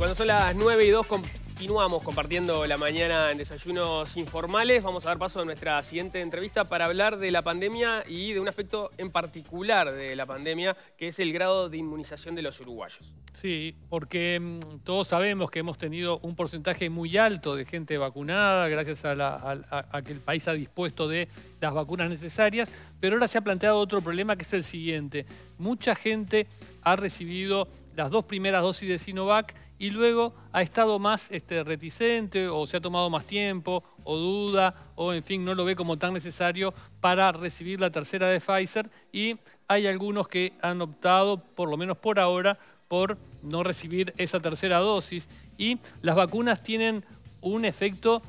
Cuando son las 9 y 2 continuamos compartiendo la mañana en desayunos informales. Vamos a dar paso a nuestra siguiente entrevista para hablar de la pandemia y de un aspecto en particular de la pandemia, que es el grado de inmunización de los uruguayos. Sí, porque mm, todos sabemos que hemos tenido un porcentaje muy alto de gente vacunada, gracias a, que el país ha dispuesto de las vacunas necesarias, pero ahora se ha planteado otro problema que es el siguiente. Mucha gente ha recibido las dos primeras dosis de Sinovac y luego ha estado más este, reticente o se ha tomado más tiempo o duda o en fin no lo ve como tan necesario para recibir la tercera de Pfizer y hay algunos que han optado, por lo menos por ahora, por no recibir esa tercera dosis y las vacunas tienen un efecto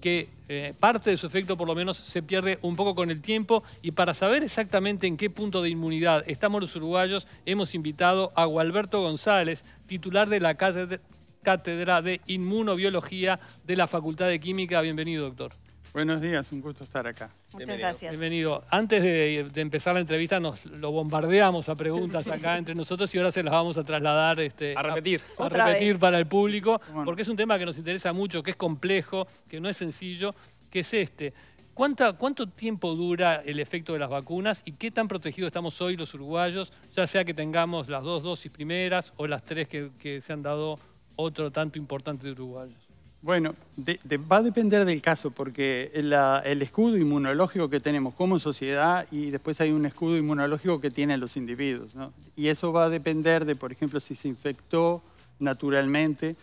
que eh, parte de su efecto por lo menos se pierde un poco con el tiempo y para saber exactamente en qué punto de inmunidad estamos los uruguayos, hemos invitado a Gualberto González, titular de la cátedra de Inmunobiología de la Facultad de Química. Bienvenido, doctor. Buenos días, un gusto estar acá. Muchas gracias. Bienvenido. Antes de, empezar la entrevista nos lo bombardeamos a preguntas acá entre nosotros y ahora se las vamos a trasladar este, a repetir, a, repetir para el público, porque es un tema que nos interesa mucho, que es complejo, que no es sencillo, que es este. ¿Cuánta, ¿Cuánto tiempo dura el efecto de las vacunas y qué tan protegidos estamos hoy los uruguayos, ya sea que tengamos las dos dosis primeras o las tres que, que se han dado otro tanto importante de uruguayos? Bueno, va a depender del caso, porque el escudo inmunológico que tenemos como sociedad y después hay un escudo inmunológico que tienen los individuos. Y eso va a depender de, por ejemplo, si se infectó naturalmente,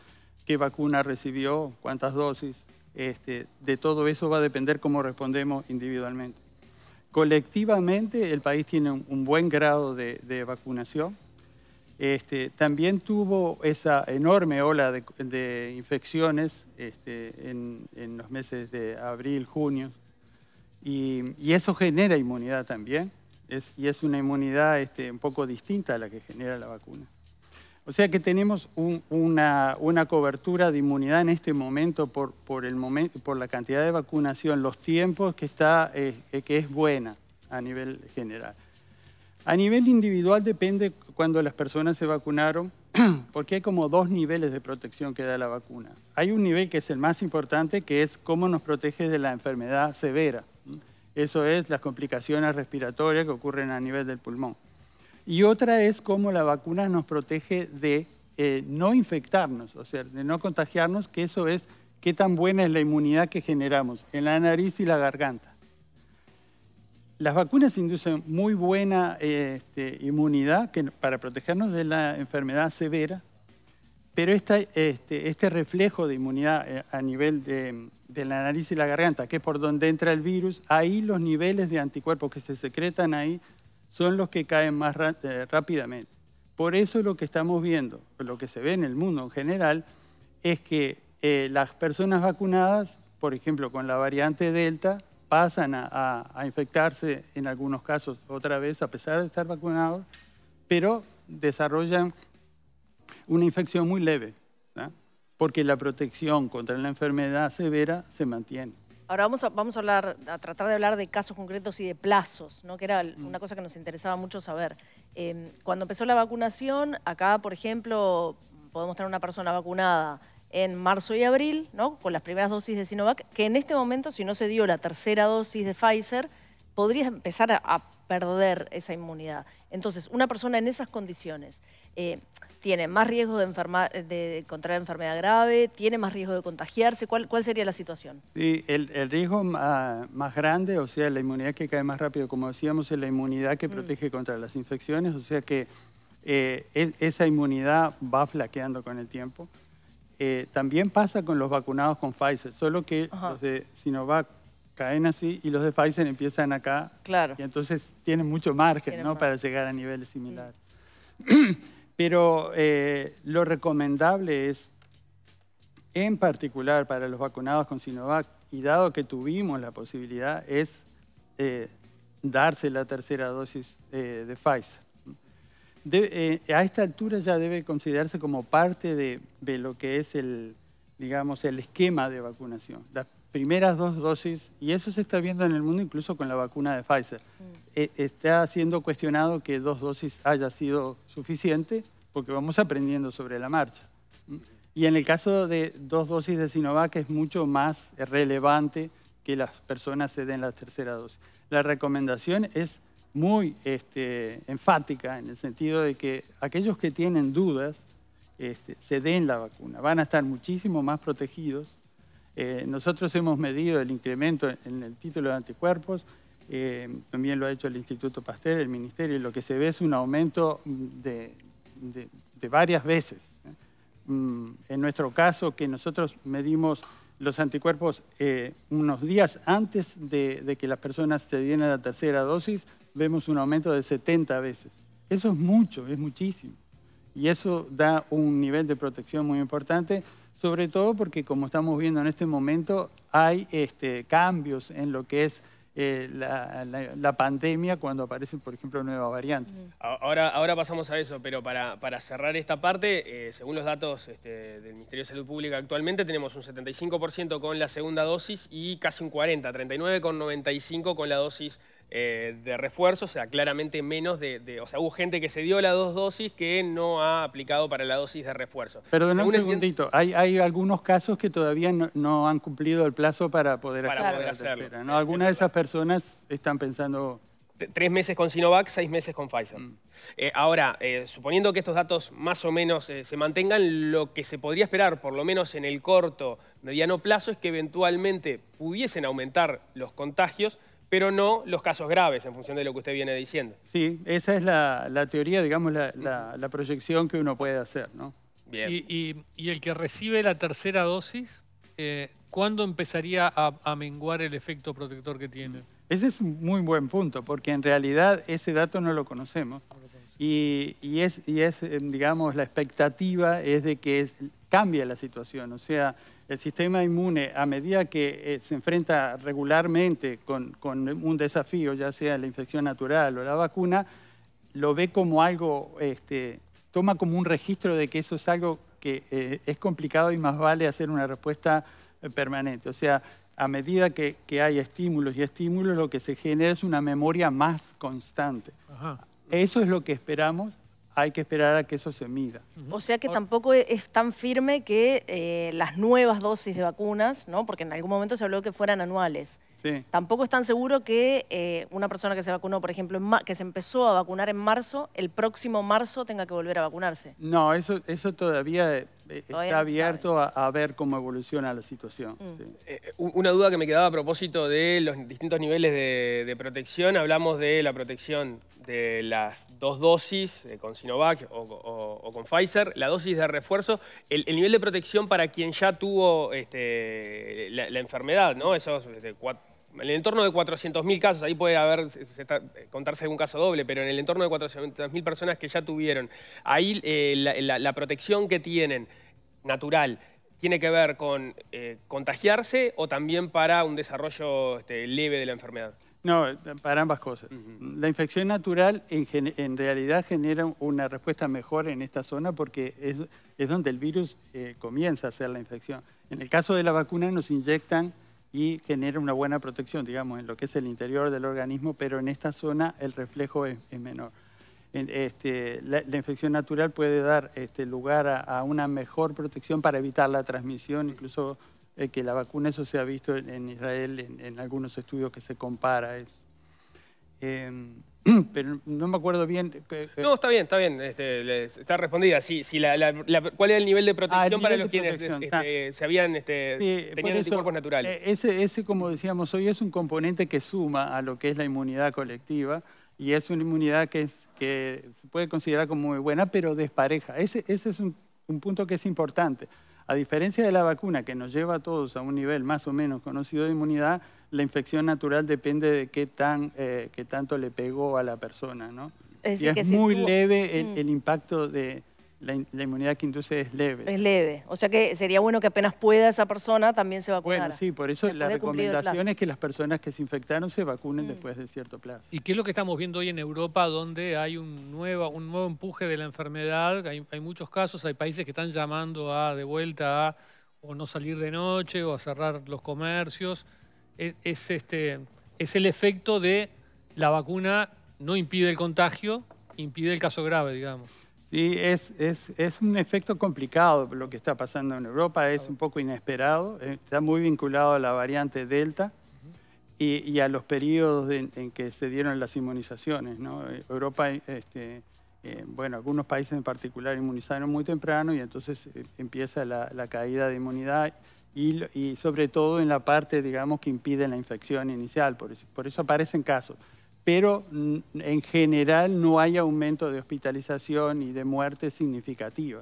qué vacuna recibió, cuántas dosis. Este, de todo eso va a depender cómo respondemos individualmente. Colectivamente, el país tiene un, buen grado de vacunación este, también tuvo esa enorme ola de, infecciones este, en, los meses de abril, junio, y, eso genera inmunidad también, y es una inmunidad este, un poco distinta a la que genera la vacuna. O sea que tenemos una, cobertura de inmunidad en este momento por, la cantidad de vacunación, los tiempos que, está, eh, eh, que es buena a nivel general. A nivel individual depende cuando las personas se vacunaron, porque hay como dos niveles de protección que da la vacuna. Hay un nivel que es el más importante, que es cómo nos protege de la enfermedad severa. Eso es las complicaciones respiratorias que ocurren a nivel del pulmón. Y otra es cómo la vacuna nos protege de eh, no infectarnos, o sea, de no contagiarnos, que eso es qué tan buena es la inmunidad que generamos en la nariz y la garganta las vacunas inducen muy buena este, inmunidad para protegernos de la enfermedad severa, pero este, este, reflejo de inmunidad eh, a nivel de, de, la nariz y la garganta, que es por donde entra el virus, ahí los niveles de anticuerpos que se secretan ahí son los que caen más eh, rápidamente. Por eso lo que estamos viendo, lo que se ve en el mundo en general, es que eh, las personas vacunadas, por ejemplo con la variante Delta, pasan a, infectarse en algunos casos otra vez a pesar de estar vacunados, pero desarrollan una infección muy leve, porque la protección contra la enfermedad severa se mantiene. Ahora vamos a, tratar de hablar de casos concretos y de plazos, ¿no? que era mm. una cosa que nos interesaba mucho saber. Em, cuando empezó la vacunación, acá, por ejemplo, podemos tener una persona vacunada en marzo y abril, ¿no? con las primeras dosis de Sinovac, que en este momento, si no se dio la tercera dosis de Pfizer, podría empezar a, perder esa inmunidad. Entonces, una persona en esas condiciones eh, tiene más riesgo de, enferma, de, contraer enfermedad grave, tiene más riesgo de contagiarse. ¿Cuál, sería la situación? Sí, el, riesgo más, grande, o sea, la inmunidad que cae más rápido, como decíamos, es la inmunidad que mm. protege contra las infecciones, o sea que eh, esa inmunidad va flaqueando con el tiempo. Eh, también pasa con los vacunados con Pfizer, solo que los de Sinovac caen así y los de Pfizer empiezan acá. Claro. Y entonces tienen mucho margen para llegar a niveles similares. Pero eh, lo recomendable es, en particular para los vacunados con Sinovac, y dado que tuvimos la posibilidad, es eh, darse la tercera dosis de Pfizer. Eh, a esta altura ya debe considerarse como parte de, lo que es el, digamos, el esquema de vacunación. Las primeras dos dosis, y eso se está viendo en el mundo incluso con la vacuna de Pfizer, mm. eh, está siendo cuestionado que dos dosis haya sido suficiente porque vamos aprendiendo sobre la marcha. Y en el caso de dos dosis de Sinovac es mucho más relevante que las personas se den la tercera dosis. La recomendación es muy este, enfática en el sentido de que aquellos que tienen dudas este, se den la vacuna. Van a estar muchísimo más protegidos. Eh, nosotros hemos medido el incremento en el título de anticuerpos, eh, también lo ha hecho el Instituto Pasteur, el Ministerio, y lo que se ve es un aumento de, varias veces. ¿eh? Mm, en nuestro caso, que nosotros medimos los anticuerpos unos días antes de, que las personas se dieran la tercera dosis, vemos un aumento de 70 veces. Eso es mucho, es muchísimo. Y eso da un nivel de protección muy importante, sobre todo porque como estamos viendo en este momento, hay este, cambios en lo que es eh, la, pandemia cuando aparecen, por ejemplo, nuevas variantes. Ahora, ahora pasamos a eso, pero para, cerrar esta parte, eh, según los datos este, del Ministerio de Salud Pública actualmente, tenemos un 75% con la segunda dosis y casi un 40, 39,95 con la dosis eh, de refuerzo, o sea, claramente menos de, O sea, hubo gente que se dio la dos dosis que no ha aplicado para la dosis de refuerzo. Perdón un segundito, hay, algunos casos que todavía no, han cumplido el plazo para poder, hacerlo. Algunas de esas personas están pensando... Tres meses con Sinovac, seis meses con Pfizer. Mm. Eh, ahora, eh, suponiendo que estos datos más o menos se mantengan, lo que se podría esperar, por lo menos en el corto, mediano plazo, es que eventualmente pudiesen aumentar los contagios pero no los casos graves, en función de lo que usted viene diciendo. Sí, esa es la, la teoría, digamos, la, la, proyección que uno puede hacer, ¿no? Bien. Y, y, el que recibe la tercera dosis, eh, ¿cuándo empezaría a, menguar el efecto protector que tiene? Ese es un muy buen punto, porque en realidad ese dato no lo conocemos. Y, y, es, y es, eh, digamos, la expectativa es de que cambie cambia la situación, o sea el sistema inmune, a medida que eh, se enfrenta regularmente con, un desafío, ya sea la infección natural o la vacuna, lo ve como algo, este, toma como un registro de que eso es algo que eh, es complicado y más vale hacer una respuesta eh, permanente. O sea, a medida que, hay estímulos y estímulos, lo que se genera es una memoria más constante. Eso es lo que esperamos hay que esperar a que eso se mida. O sea que tampoco e-, es tan firme que eh, las nuevas dosis de vacunas, ¿no? porque en algún momento se habló que fueran anuales. Sí. Tampoco es tan seguro que eh, una persona que se vacunó, por ejemplo, que se empezó a vacunar en marzo, el próximo marzo tenga que volver a vacunarse. No, eso, eso todavía está abierto a, ver cómo evoluciona la situación. Mm. Eh, eh, una duda que me quedaba a propósito de los distintos niveles de, protección. Hablamos de la protección de las dos dosis eh, con Sinovac o, con Pfizer, la dosis de refuerzo, el, nivel de protección para quien ya tuvo este, la, enfermedad, ¿no? Esos de este, cuatro en el entorno de 400.000 casos, ahí puede haber, eh, contarse algún caso doble, pero en el entorno de 400.000 personas que ya tuvieron, ahí eh, la, protección que tienen, natural, tiene que ver con eh, contagiarse o también para un desarrollo este, leve de la enfermedad. No, para ambas cosas. La infección natural en, realidad genera una respuesta mejor en esta zona porque es, donde el virus comienza a hacer la infección. En el caso de la vacuna nos inyectan y genera una buena protección, digamos, en lo que es el interior del organismo, pero en esta zona el reflejo es, menor. Este, la, infección natural puede dar este, lugar a, una mejor protección para evitar la transmisión, incluso eh, que la vacuna, eso se ha visto en, Israel en, algunos estudios que se compara. Em, pero no me acuerdo bien. Eh, eh, eh. No, está bien, está bien. Este, está respondida. Sí, sí, la, ¿Cuál era el nivel de ah, protección para los quienes este, ah. se habían, este, tenían anticuerpos naturales? Ese, como decíamos hoy, es un componente que suma a lo que es la inmunidad colectiva y es una inmunidad que, que se puede considerar como muy buena, pero despareja. Ese, es un punto que es importante. A diferencia de la vacuna, que nos lleva a todos a un nivel más o menos conocido de inmunidad, la infección natural depende de qué, tan, eh, tanto le pegó a la persona, ¿no? Es y es muy leve mm. el impacto de, la, inmunidad que induce es leve. Es leve. O sea que sería bueno que apenas pueda esa persona también se vacunara. Bueno, sí, por eso la recomendación es que las personas que se infectaron se vacunen mm. después de cierto plazo. ¿Y qué es lo que estamos viendo hoy en Europa, donde hay un nuevo, un nuevo empuje de la enfermedad? Hay, hay muchos casos, hay países que están llamando a de vuelta a o no salir de noche o a cerrar los comercios. E, es, este, es el efecto de la vacuna no impide el contagio, impide el caso grave, digamos. Sí, es, es, un efecto complicado lo que está pasando en Europa, es un poco inesperado, eh, está muy vinculado a la variante Delta y, a los periodos en, que se dieron las inmunizaciones. ¿no? Europa, este, eh, bueno, algunos países en particular inmunizaron muy temprano y entonces eh, empieza la, caída de inmunidad y, y, sobre todo en la parte, digamos, que impide la infección inicial, por, por eso aparecen casos pero en general no hay aumento de hospitalización y de muerte significativa.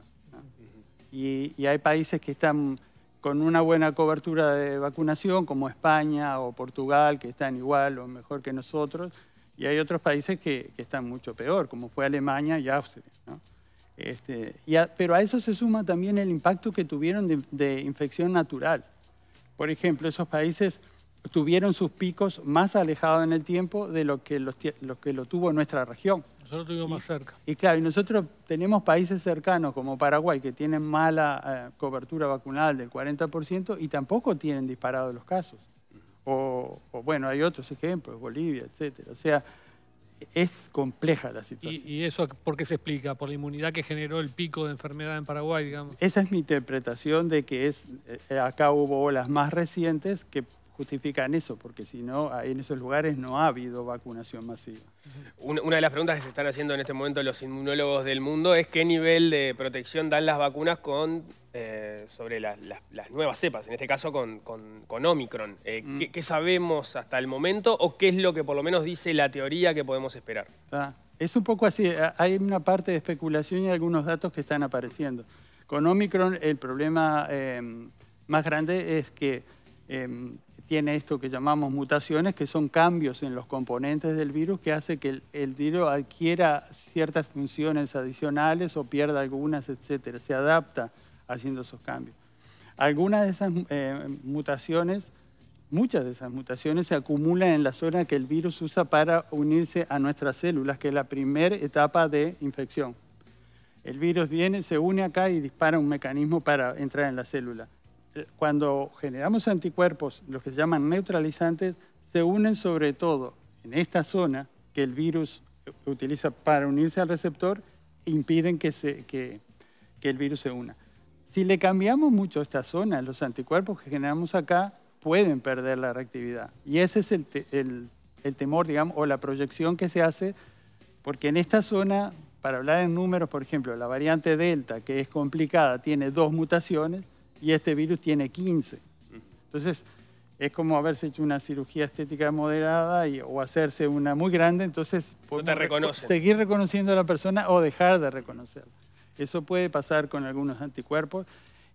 Y, hay países que están con una buena cobertura de vacunación, como España o Portugal, que están igual o mejor que nosotros, y hay otros países que, están mucho peor, como fue Alemania y Austria. Este, pero a eso se suma también el impacto que tuvieron de infección natural. Por ejemplo, esos países tuvieron sus picos más alejados en el tiempo de lo que, los, lo que lo tuvo nuestra región. Nosotros tuvimos más cerca. Y claro, y nosotros tenemos países cercanos como Paraguay que tienen mala eh, cobertura vacunal del 40% y tampoco tienen disparados los casos. O, bueno, hay otros ejemplos, Bolivia, etcétera. O sea, es compleja la situación. ¿Y, eso por qué se explica? ¿Por la inmunidad que generó el pico de enfermedad en Paraguay, digamos? Esa es mi interpretación de que es, eh, acá hubo olas más recientes que justifican eso, porque si no, en esos lugares no ha habido vacunación masiva. Una, de las preguntas que se están haciendo en este momento los inmunólogos del mundo es qué nivel de protección dan las vacunas con, eh, sobre las nuevas cepas, en este caso con, Omicron. Eh, mm. ¿qué, sabemos hasta el momento o qué es lo que por lo menos dice la teoría que podemos esperar? Ah, es un poco así, hay una parte de especulación y algunos datos que están apareciendo. Con Omicron el problema eh, más grande es que tiene esto que llamamos mutaciones, que son cambios en los componentes del virus que hace que el, el virus adquiera ciertas funciones adicionales o pierda algunas, etcétera. Se adapta haciendo esos cambios. Algunas de esas eh, mutaciones, muchas de esas mutaciones se acumulan en la zona que el virus usa para unirse a nuestras células, que es la primera etapa de infección. El virus viene, se une acá y dispara un mecanismo para entrar en la célula. Eh, cuando generamos anticuerpos, los que se llaman neutralizantes, se unen sobre todo en esta zona que el virus utiliza para unirse al receptor e impiden que, el virus se una. Si le cambiamos mucho esta zona, los anticuerpos que generamos acá pueden perder la reactividad. Y ese es el, el temor, digamos, o la proyección que se hace, porque en esta zona, para hablar en números, por ejemplo, la variante Delta, que es complicada, tiene dos mutaciones, y este virus tiene 15. Entonces, es como haberse hecho una cirugía estética moderada y, o hacerse una muy grande, entonces no seguir reconociendo a la persona o dejar de reconocerla. Eso puede pasar con algunos anticuerpos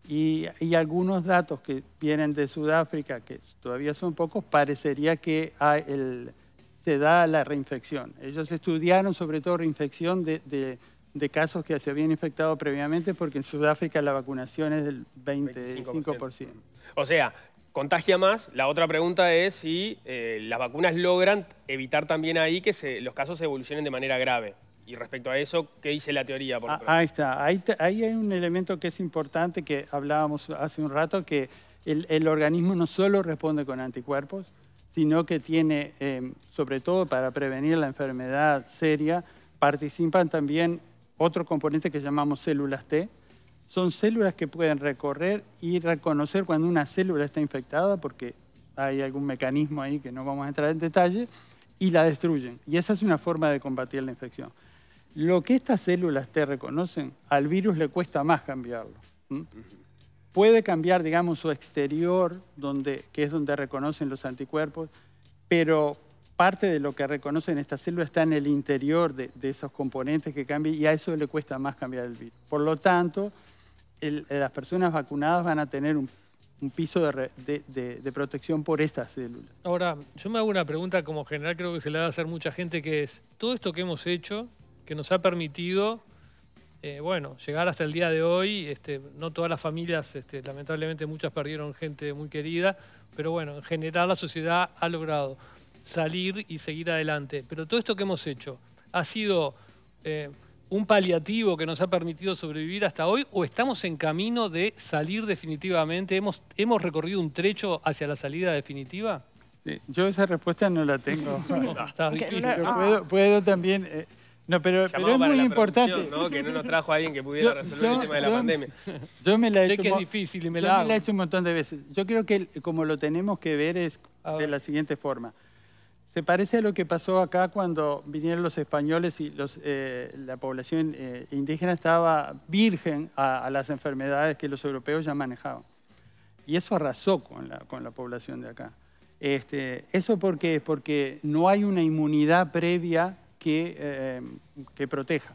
y, y algunos datos que vienen de Sudáfrica, que todavía son pocos, parecería que hay se da la reinfección. Ellos estudiaron sobre todo reinfección de de casos que se habían infectado previamente porque en Sudáfrica la vacunación es del 20, 25%. O sea, contagia más. La otra pregunta es si eh, las vacunas logran evitar también ahí que se, los casos evolucionen de manera grave. Y respecto a eso, ¿qué dice la teoría? Ah, ahí está. Ahí, ahí, hay un elemento que es importante que hablábamos hace un rato, que el, organismo no solo responde con anticuerpos, sino que tiene, eh, sobre todo para prevenir la enfermedad seria, participan también otro componente que llamamos células T, son células que pueden recorrer y reconocer cuando una célula está infectada, porque hay algún mecanismo ahí que no vamos a entrar en detalle, y la destruyen. Y esa es una forma de combatir la infección. Lo que estas células T reconocen, al virus le cuesta más cambiarlo. Puede cambiar, digamos, su exterior, donde, que es donde reconocen los anticuerpos, pero parte de lo que reconocen esta célula está en el interior de, esos componentes que cambian y a eso le cuesta más cambiar el virus. Por lo tanto, eh, las personas vacunadas van a tener un, piso de, protección por estas células. Ahora, yo me hago una pregunta como general, creo que se la va a hacer mucha gente, que es, todo esto que hemos hecho, que nos ha permitido, eh, bueno, llegar hasta el día de hoy, este, no todas las familias, este, lamentablemente muchas perdieron gente muy querida, pero bueno, en general la sociedad ha logrado salir y seguir adelante. Pero todo esto que hemos hecho, ¿ha sido eh, un paliativo que nos ha permitido sobrevivir hasta hoy o estamos en camino de salir definitivamente? ¿Hemos, hemos recorrido un trecho hacia la salida definitiva? yo esa respuesta no la tengo. está difícil. Ah. puedo, también... Eh, no, pero, es muy importante. Que no nos trajo a alguien que pudiera resolver el tema de la pandemia. Yo me la he me la he hecho un montón de veces. Yo creo que como lo tenemos que ver es de la siguiente forma. Se parece a lo que pasó acá cuando vinieron los españoles y eh, la población eh, indígena estaba virgen a, las enfermedades que los europeos ya manejaban. Y eso arrasó con la, población de acá. Este, ¿Eso por qué? Porque no hay una inmunidad previa eh, que, proteja.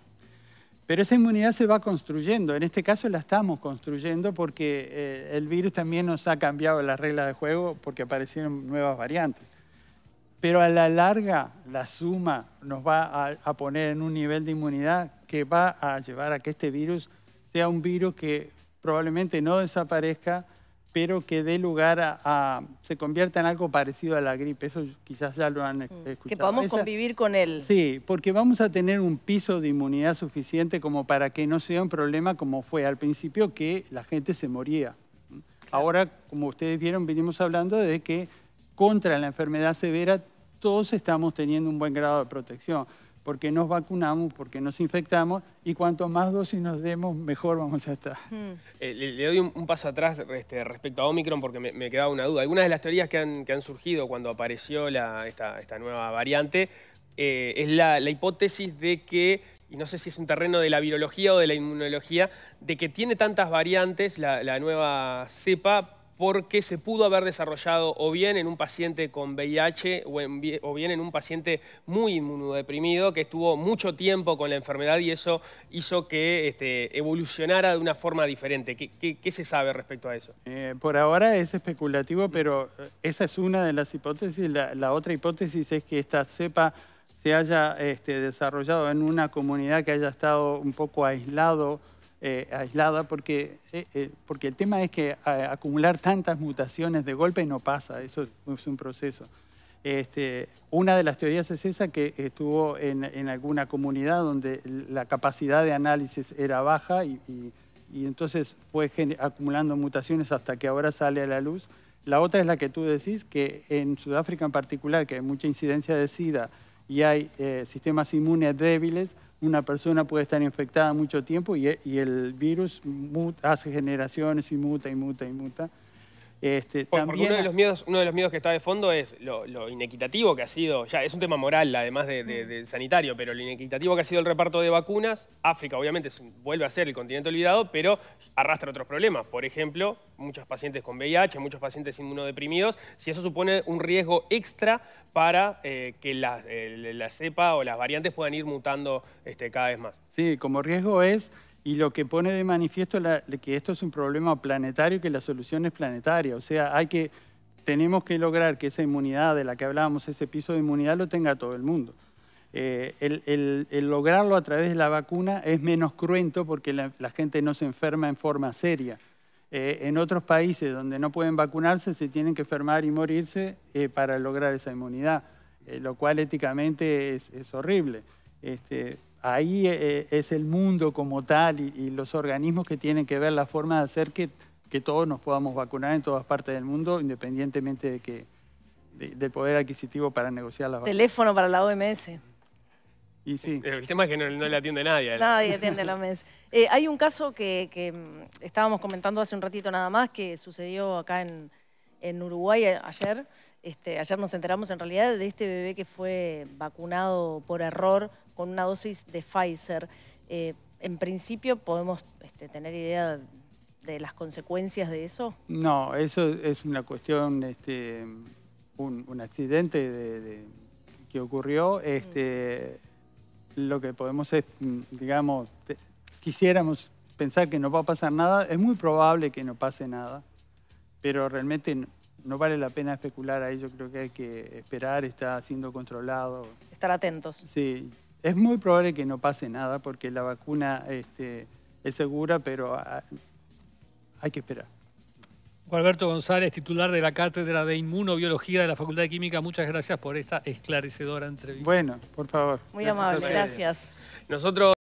Pero esa inmunidad se va construyendo. En este caso la estamos construyendo porque el virus también nos ha cambiado las reglas de juego porque aparecieron nuevas variantes. Pero a la larga, la suma nos va a, poner en un nivel de inmunidad que va a llevar a que este virus sea un virus que probablemente no desaparezca, pero que dé lugar a, se convierta en algo parecido a la gripe. Eso quizás ya lo han mm. escuchado. Que podamos convivir con él. Sí, porque vamos a tener un piso de inmunidad suficiente como para que no sea un problema como fue al principio, que la gente se moría. Ahora, como ustedes vieron, venimos hablando de que contra la enfermedad severa, todos estamos teniendo un buen grado de protección, porque nos vacunamos, porque nos infectamos, y cuanto más dosis nos demos, mejor vamos a estar. Mm. Eh, le, doy un, paso atrás este, respecto a Omicron, porque me, me, quedaba una duda. Algunas de las teorías que han, que han surgido cuando apareció esta, nueva variante eh, es la, hipótesis de que y no sé si es un terreno de la virología o de la inmunología, de que tiene tantas variantes la nueva cepa porque se pudo haber desarrollado o bien en un paciente con VIH o, bien en un paciente muy inmunodeprimido que estuvo mucho tiempo con la enfermedad y eso hizo que este, evolucionara de una forma diferente. ¿Qué, se sabe respecto a eso? Eh, por ahora es especulativo, pero eh, esa es una de las hipótesis. La, otra hipótesis es que esta cepa se haya este, desarrollado en una comunidad que haya estado un poco aislado eh, aislada, eh, eh, porque, el tema es que acumular tantas mutaciones de golpe no pasa, eso es un proceso. Este, una de las teorías es esa que estuvo en, alguna comunidad donde la capacidad de análisis era baja y, entonces fue acumulando mutaciones hasta que ahora sale a la luz. La otra es la que tú decís, que en Sudáfrica en particular, que hay mucha incidencia de SIDA y hay sistemas inmunes débiles, una persona puede estar infectada mucho tiempo y, el virus muta, hace generaciones y muta y muta y muta. Este, uno, de los miedos, uno de los miedos que está de fondo es lo, inequitativo que ha sido, ya es un tema moral además mm. del sanitario, pero lo inequitativo que ha sido el reparto de vacunas, África obviamente vuelve a ser el continente olvidado, pero arrastra otros problemas, por ejemplo, muchos pacientes con VIH, muchos pacientes inmunodeprimidos, si eso supone un riesgo extra para eh, que eh, la, cepa o las variantes puedan ir mutando este, cada vez más. Sí, como riesgo es y lo que pone de manifiesto la, que esto es un problema planetario y que la solución es planetaria. O sea, hay que, tenemos que lograr que esa inmunidad de la que hablábamos, ese piso de inmunidad, lo tenga todo el mundo. Eh, el, lograrlo a través de la vacuna es menos cruento porque la, gente no se enferma en forma seria. Eh, en otros países donde no pueden vacunarse se tienen que enfermar y morirse eh, para lograr esa inmunidad, lo cual éticamente es, horrible. Este, ahí eh, eh, es el mundo como tal y, los organismos que tienen que ver la forma de hacer que, que todos nos podamos vacunar en todas partes del mundo, independientemente de que, del poder adquisitivo para negociar las vacuna. Teléfono para la OMS. Y sí. Eh, el tema es que no, le atiende nadie. Nadie atiende la OMS. hay un caso que, mm, estábamos comentando hace un ratito nada más que sucedió acá en, Uruguay ayer. Este, ayer nos enteramos en realidad de este bebé que fue vacunado por error con una dosis de Pfizer. Eh, en principio, ¿podemos este, tener idea de las consecuencias de eso? No, eso es una cuestión, este, un, accidente de, que ocurrió. Este, Lo que podemos es, digamos, quisiéramos pensar que no va a pasar nada, es muy probable que no pase nada, pero realmente no vale la pena especular ahí, yo creo que hay que esperar, está siendo controlado. Estar atentos. Sí, es muy probable que no pase nada porque la vacuna este, es segura, pero ah, hay que esperar. Alberto González, titular de la Cátedra de Inmunobiología de la Facultad de Química, muchas gracias por esta esclarecedora entrevista. Bueno, por favor. Muy amable, gracias. Nosotros